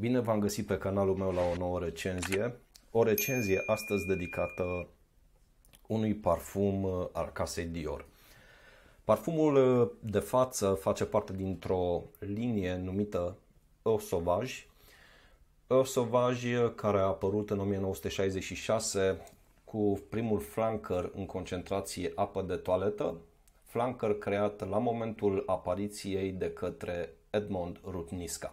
Bine v-am găsit pe canalul meu la o nouă recenzie. O recenzie astăzi dedicată unui parfum uh, al casei Dior. Parfumul uh, de față face parte dintr-o linie numită Eau Sauvage. Eau Sauvage uh, care a apărut în 1966 cu primul flanker în concentrație apă de toaletă, flanker creat la momentul apariției de către Edmond Rutniska.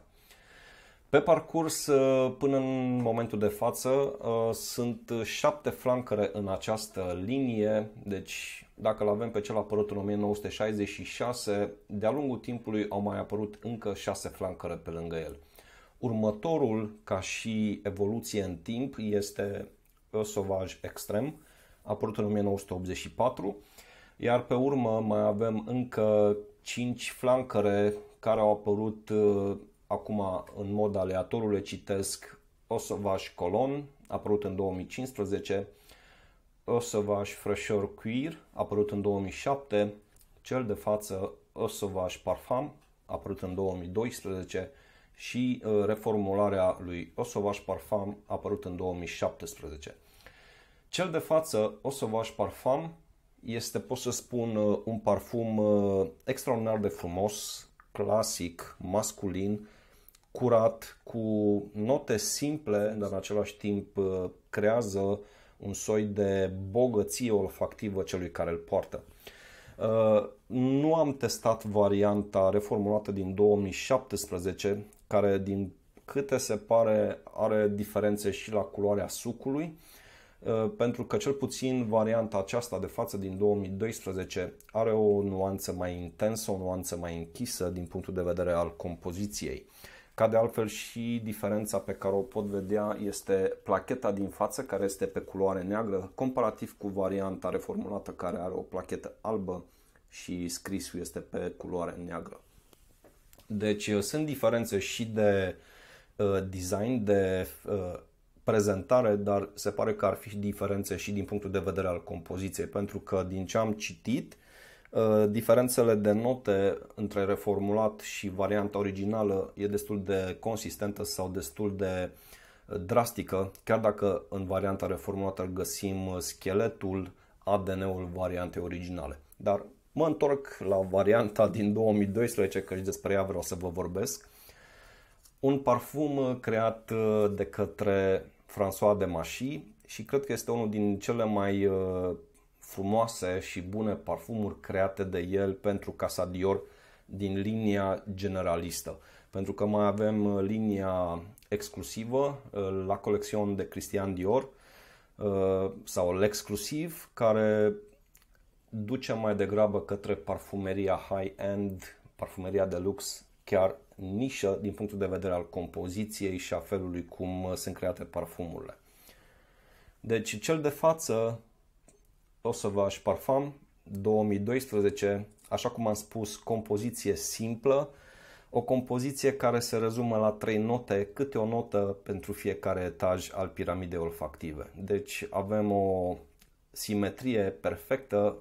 Pe parcurs, uh, până în momentul de față, uh, sunt șapte flancăre în această linie, deci dacă îl avem pe cel apărut în 1966, de-a lungul timpului au mai apărut încă șase flancăre pe lângă el. Următorul, ca și evoluție în timp, este sovaj Extrem, apărut în 1984, iar pe urmă mai avem încă 5 flancăre care au apărut uh, acum în mod aleatoriu le citesc Osovaș Colon, apărut în 2015, Osovaș Frășor Cuir, apărut în 2007, cel de față Osovaș Parfum, apărut în 2012 și uh, reformularea lui Osovaș Parfum, apărut în 2017. Cel de față, Osovaș Parfum, este, pot să spun, uh, un parfum uh, extraordinar de frumos, clasic, masculin, curat, cu note simple, dar în același timp uh, creează un soi de bogăție olfactivă celui care îl poartă. Uh, nu am testat varianta reformulată din 2017, care din câte se pare are diferențe și la culoarea sucului, uh, pentru că cel puțin varianta aceasta de față din 2012 are o nuanță mai intensă, o nuanță mai închisă din punctul de vedere al compoziției. Ca de altfel și diferența pe care o pot vedea este placheta din față care este pe culoare neagră comparativ cu varianta reformulată care are o plachetă albă și scrisul este pe culoare neagră. Deci uh, sunt diferențe și de uh, design, de uh, prezentare, dar se pare că ar fi diferențe și din punctul de vedere al compoziției, pentru că din ce am citit, Uh, diferențele de note între reformulat și varianta originală e destul de consistentă sau destul de uh, drastică, chiar dacă în varianta reformulată găsim uh, scheletul, ADN-ul variantei originale. Dar mă întorc la varianta din 2012, și despre ea vreau să vă vorbesc. Un parfum creat de către François de Mașii și cred că este unul din cele mai frumoase și bune parfumuri create de el pentru Casa Dior din linia generalistă. Pentru că mai avem uh, linia exclusivă uh, la colecțion de Christian Dior uh, sau l'exclusiv care duce mai degrabă către parfumeria high-end, parfumeria de lux, chiar nișă din punctul de vedere al compoziției și a felului cum sunt create parfumurile. Deci cel de față Osovage Parfum 2012, așa cum am spus, compoziție simplă, o compoziție care se rezumă la trei note, câte o notă pentru fiecare etaj al piramidei olfactive. Deci avem o simetrie perfectă,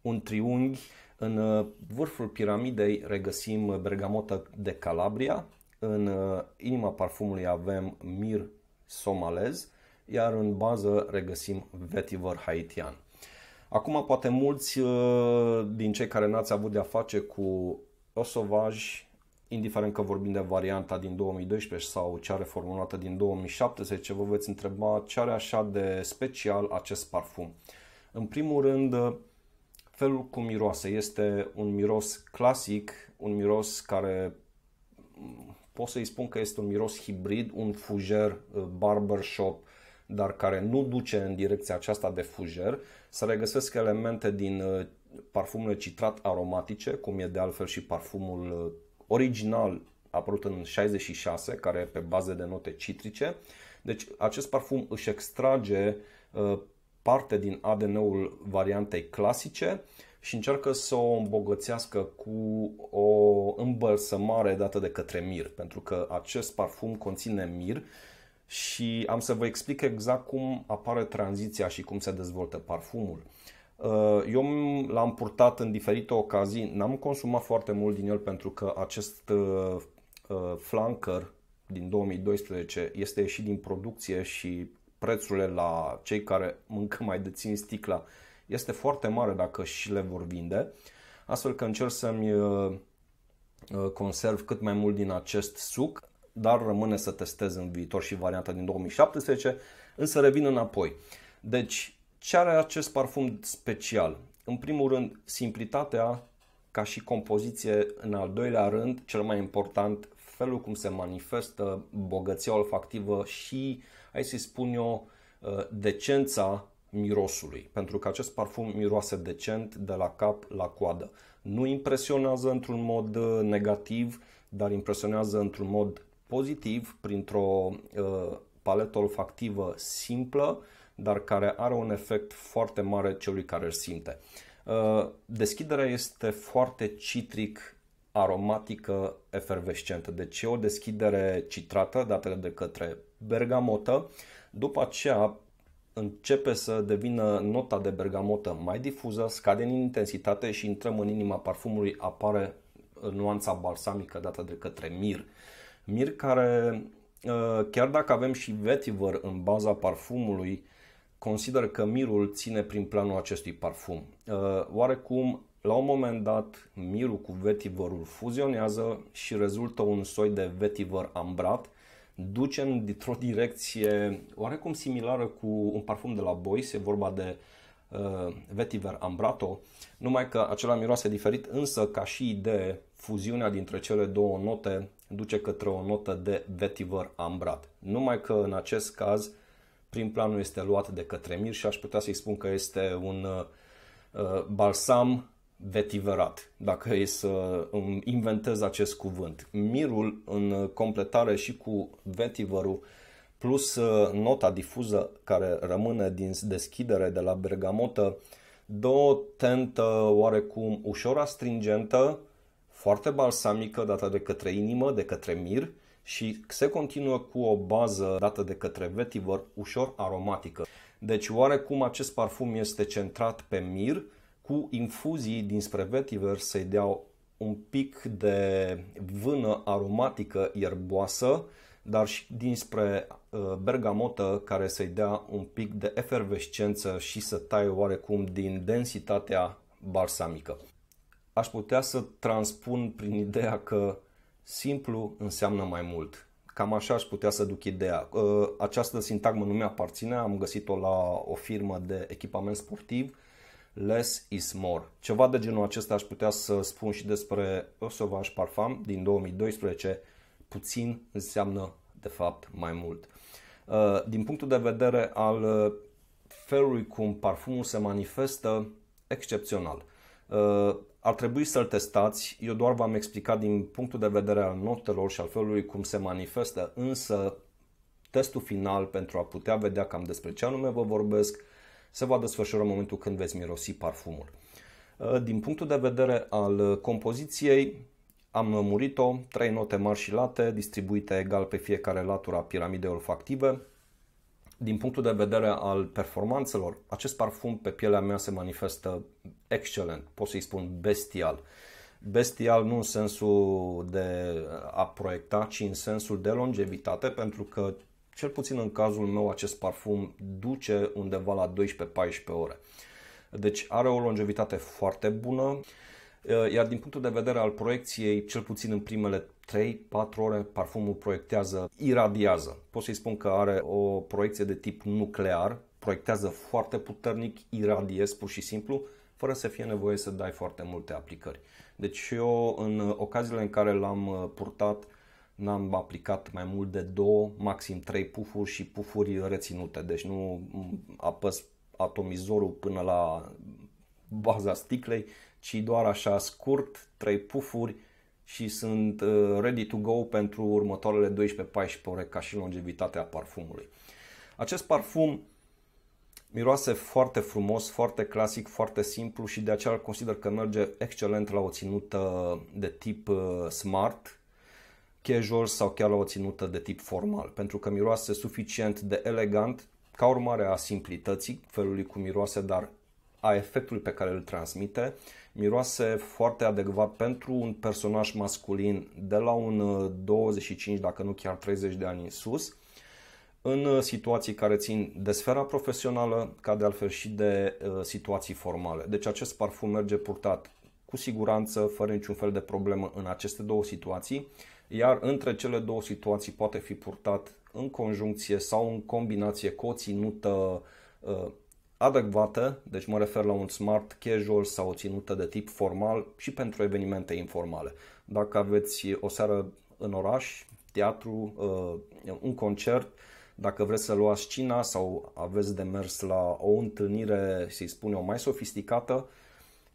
un triunghi. În uh, vârful piramidei regăsim bergamotă de Calabria, în uh, inima parfumului avem mir somalez, iar în bază regăsim vetiver haitian. Acum poate mulți uh, din cei care n-ați avut de-a face cu osovaj, indiferent că vorbim de varianta din 2012 sau cea reformulată din 2017, vă veți întreba ce are așa de special acest parfum. În primul rând, uh, felul cum miroase. Este un miros clasic, un miros care mm, pot să-i spun că este un miros hibrid, un fujer uh, barbershop, dar care nu duce în direcția aceasta de fujer, să regăsesc elemente din uh, parfumurile citrat aromatice, cum e de altfel și parfumul uh, original apărut în 66, care e pe bază de note citrice. Deci acest parfum își extrage uh, parte din ADN-ul variantei clasice și încearcă să o îmbogățească cu o îmbălsămare dată de către mir, pentru că acest parfum conține mir și am să vă explic exact cum apare tranziția și cum se dezvoltă parfumul. Uh, eu l-am purtat în diferite ocazii, n-am consumat foarte mult din el pentru că acest uh, uh, flanker din 2012 este ieșit din producție și prețurile la cei care mâncă mai dețin sticla este foarte mare dacă și le vor vinde. Astfel că încerc să-mi conserv cât mai mult din acest suc dar rămâne să testez în viitor și varianta din 2017, însă revin înapoi. Deci, ce are acest parfum special? În primul rând, simplitatea ca și compoziție, în al doilea rând, cel mai important, felul cum se manifestă bogăția olfactivă și, hai să-i spun eu, uh, decența mirosului, pentru că acest parfum miroase decent de la cap la coadă. Nu impresionează într-un mod uh, negativ, dar impresionează într-un mod pozitiv printr-o uh, paletă olfactivă simplă, dar care are un efect foarte mare celui care îl simte. Uh, deschiderea este foarte citric aromatică efervescentă. Deci e o deschidere citrată dată de către bergamotă. După aceea începe să devină nota de bergamotă mai difuză, scade în intensitate și intrăm în inima parfumului, apare nuanța balsamică dată de către mir. Mir care, ă, chiar dacă avem și vetiver în baza parfumului, consider că mirul ține prin planul acestui parfum. Ă, oarecum, la un moment dat, mirul cu vetiverul fuzionează și rezultă un soi de vetiver ambrat, duce într-o direcție oarecum similară cu un parfum de la Boys, e vorba de uh, vetiver ambrato, numai că acela miroase diferit, însă ca și idee, fuziunea dintre cele două note duce către o notă de vetiver ambrat. Numai că în acest caz prim planul este luat de către mir și aș putea să-i spun că este un uh, balsam vetiverat, dacă e să um, inventez acest cuvânt. Mirul în completare și cu vetiverul plus uh, nota difuză care rămâne din deschidere de la bergamotă, două tentă oarecum ușor astringentă, foarte balsamică, dată de către inimă, de către mir și se continuă cu o bază dată de către vetiver ușor aromatică. Deci oarecum acest parfum este centrat pe mir cu infuzii dinspre vetiver să-i dea un pic de vână aromatică ierboasă, dar și dinspre uh, bergamotă care să-i dea un pic de efervescență și să taie oarecum din densitatea balsamică aș putea să transpun prin ideea că simplu înseamnă mai mult. Cam așa aș putea să duc ideea. Ă, această sintagmă nu mi-aparține, am găsit-o la o firmă de echipament sportiv, Less is More. Ceva de genul acesta aș putea să spun și despre Sauvage Parfum din 2012, puțin înseamnă de fapt mai mult. Ă, din punctul de vedere al felului cum parfumul se manifestă, excepțional. Uh, ar trebui să-l testați. Eu doar v-am explicat din punctul de vedere al notelor și al felului cum se manifestă, însă testul final pentru a putea vedea cam despre ce anume vă vorbesc se va desfășura în momentul când veți mirosi parfumul. Uh, din punctul de vedere al compoziției, am murit-o, trei note mari și late, distribuite egal pe fiecare latură a piramidei olfactive, din punctul de vedere al performanțelor, acest parfum pe pielea mea se manifestă excelent, pot să-i spun bestial. Bestial nu în sensul de a proiecta, ci în sensul de longevitate, pentru că cel puțin în cazul meu acest parfum duce undeva la 12-14 ore. Deci are o longevitate foarte bună, iar din punctul de vedere al proiecției, cel puțin în primele 3-4 ore parfumul proiectează, iradiază. Pot să-i spun că are o proiecție de tip nuclear, proiectează foarte puternic, iradiez pur și simplu, fără să fie nevoie să dai foarte multe aplicări. Deci eu în ocaziile în care l-am uh, purtat n-am aplicat mai mult de 2, maxim 3 pufuri și pufuri reținute, deci nu apăs atomizorul până la baza sticlei, ci doar așa scurt, trei pufuri, și sunt uh, ready to go pentru următoarele 12-14 ore ca și longevitatea parfumului. Acest parfum miroase foarte frumos, foarte clasic, foarte simplu și de aceea consider că merge excelent la o ținută de tip uh, smart, casual sau chiar la o ținută de tip formal, pentru că miroase suficient de elegant ca urmare a simplității, felului cum miroase, dar a efectului pe care îl transmite miroase foarte adecvat pentru un personaj masculin de la un 25, uh, dacă nu chiar 30 de ani în sus, în uh, situații care țin de sfera profesională, ca de altfel și de uh, situații formale. Deci acest parfum merge purtat cu siguranță, fără niciun fel de problemă în aceste două situații, iar între cele două situații poate fi purtat în conjuncție sau în combinație cu o ținută adecvată, deci mă refer la un smart casual sau o ținută de tip formal și pentru evenimente informale. Dacă aveți o seară în oraș, teatru, uh, un concert, dacă vreți să luați cina sau aveți de mers la o întâlnire, să-i spune, o mai sofisticată,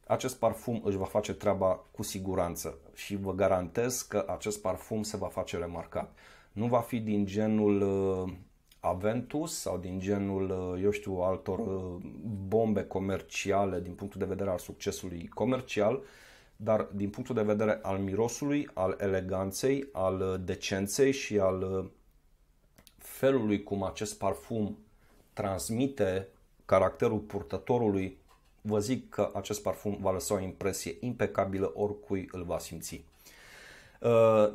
acest parfum își va face treaba cu siguranță și vă garantez că acest parfum se va face remarcat. Nu va fi din genul uh, Aventus sau din genul, uh, eu știu, altor uh, bombe comerciale din punctul de vedere al succesului comercial, dar din punctul de vedere al mirosului, al eleganței, al uh, decenței și al felului cum acest parfum transmite caracterul purtătorului, vă zic că acest parfum va lăsa o impresie impecabilă oricui îl va simți.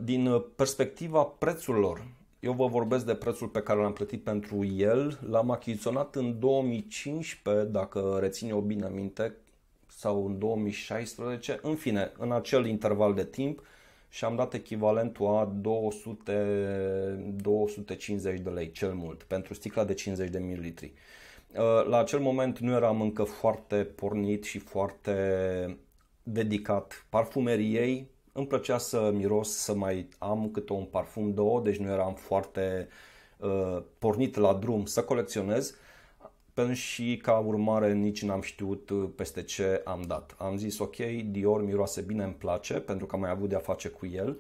Din perspectiva prețurilor, eu vă vorbesc de prețul pe care l-am plătit pentru el. L-am achiziționat în 2015, dacă reține eu bine aminte, sau în 2016, în fine, în acel interval de timp și am dat echivalentul a 200, 250 de lei cel mult pentru sticla de 50 de mililitri. Uh, la acel moment nu eram încă foarte pornit și foarte dedicat parfumeriei, îmi plăcea să miros, să mai am câte un parfum, două, deci nu eram foarte uh, pornit la drum să colecționez și ca urmare nici n-am știut uh, peste ce am dat. Am zis ok, Dior miroase bine, îmi place, pentru că am mai avut de-a face cu el.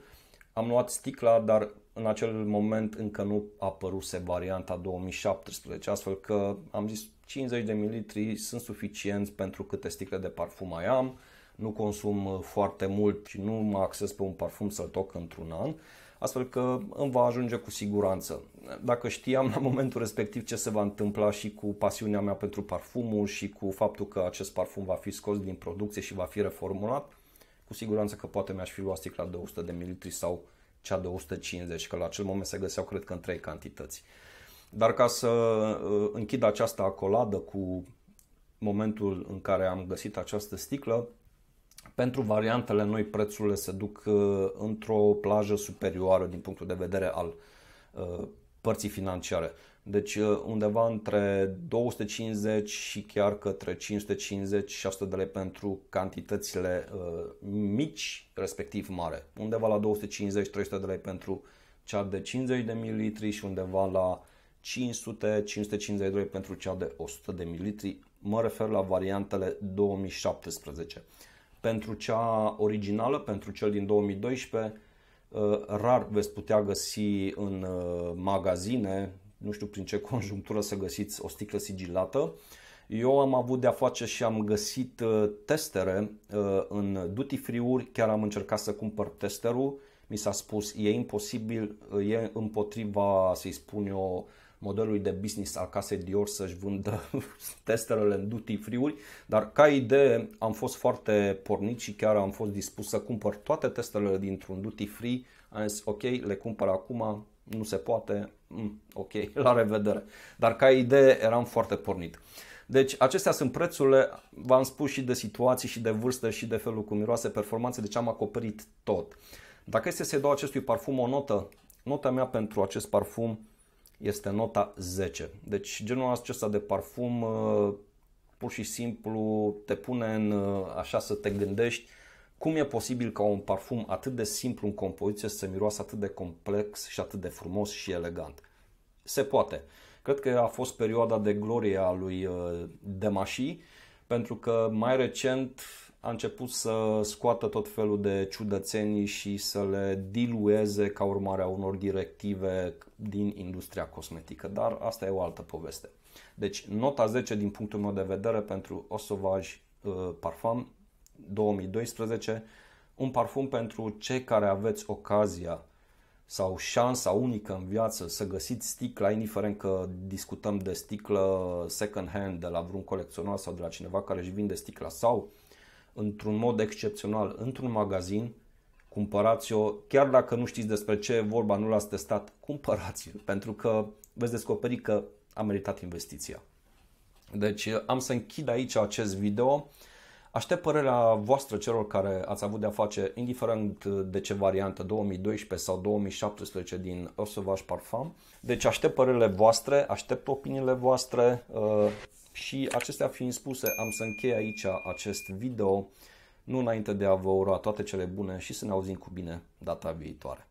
Am luat sticla, dar în acel moment încă nu apăruse varianta 2017, astfel că am zis 50 de mililitri sunt suficienți pentru câte sticle de parfum mai am nu consum uh, foarte mult și nu mă acces pe un parfum să-l toc într-un an, astfel că îmi va ajunge cu siguranță. Dacă știam la momentul respectiv ce se va întâmpla și cu pasiunea mea pentru parfumul și cu faptul că acest parfum va fi scos din producție și va fi reformulat, cu siguranță că poate mi-aș fi luat sticla de 100 de ml sau cea de 150, că la acel moment se găseau cred că în trei cantități. Dar ca să uh, închid această acoladă cu momentul în care am găsit această sticlă, pentru variantele noi prețurile se duc uh, într-o plajă superioară din punctul de vedere al uh, părții financiare. Deci uh, undeva între 250 și chiar către 550-600 de lei pentru cantitățile mici, respectiv mare. Undeva la 250-300 de lei pentru cea de 50 de mililitri și undeva la 500-552 pentru cea de 100 de mililitri. Mă refer la variantele 2017. Pentru cea originală, pentru cel din 2012, uh, rar veți putea găsi în uh, magazine, nu știu prin ce conjunctură să găsiți o sticlă sigilată. Eu am avut de-a face și am găsit uh, testere în duty free-uri, chiar am încercat să cumpăr testerul, mi s-a spus e imposibil, e împotriva, să-i spun eu, modelului de business al casei Dior să-și vândă testerele în duty free dar ca idee am fost foarte pornit și chiar am fost dispus să cumpăr toate testele dintr-un duty free. Am zis, ok, le cumpăr acum, nu se poate, mm, ok, la revedere. Dar ca idee eram foarte pornit. Deci acestea sunt prețurile, v-am spus și de situații și de vârstă și de felul cum miroase performanțe, deci am acoperit tot. Dacă este să-i dau acestui parfum o notă, nota mea pentru acest parfum este nota 10. Deci genul acesta de parfum uh, pur și simplu te pune în uh, așa să te gândești cum e posibil ca un parfum atât de simplu în compoziție să se miroasă atât de complex și atât de frumos și elegant. Se poate. Cred că a fost perioada de glorie a lui uh, Demasi, pentru că mai recent a început să scoată tot felul de ciudățenii și să le dilueze ca urmare a unor directive din industria cosmetică, dar asta e o altă poveste. Deci nota 10 din punctul meu de vedere pentru O Sauvage uh, Parfum 2012, un parfum pentru cei care aveți ocazia sau șansa unică în viață să găsiți sticla, indiferent că discutăm de sticlă second hand de la vreun colecționar sau de la cineva care își vinde sticla sau uh, într-un mod excepțional, într-un magazin, cumpărați-o, chiar dacă nu știți despre ce e vorba, nu l-ați testat, cumpărați-l, pentru că veți descoperi că a meritat investiția. Deci am să închid aici acest video. Aștept părerea voastră celor care ați avut de-a face, indiferent de ce variantă, 2012 sau 2017 din Osovaș Parfum. Deci aștept părerile voastre, aștept opiniile voastre uh, și acestea fiind spuse, am să închei aici acest video, nu înainte de a vă ura toate cele bune și să ne auzim cu bine data viitoare.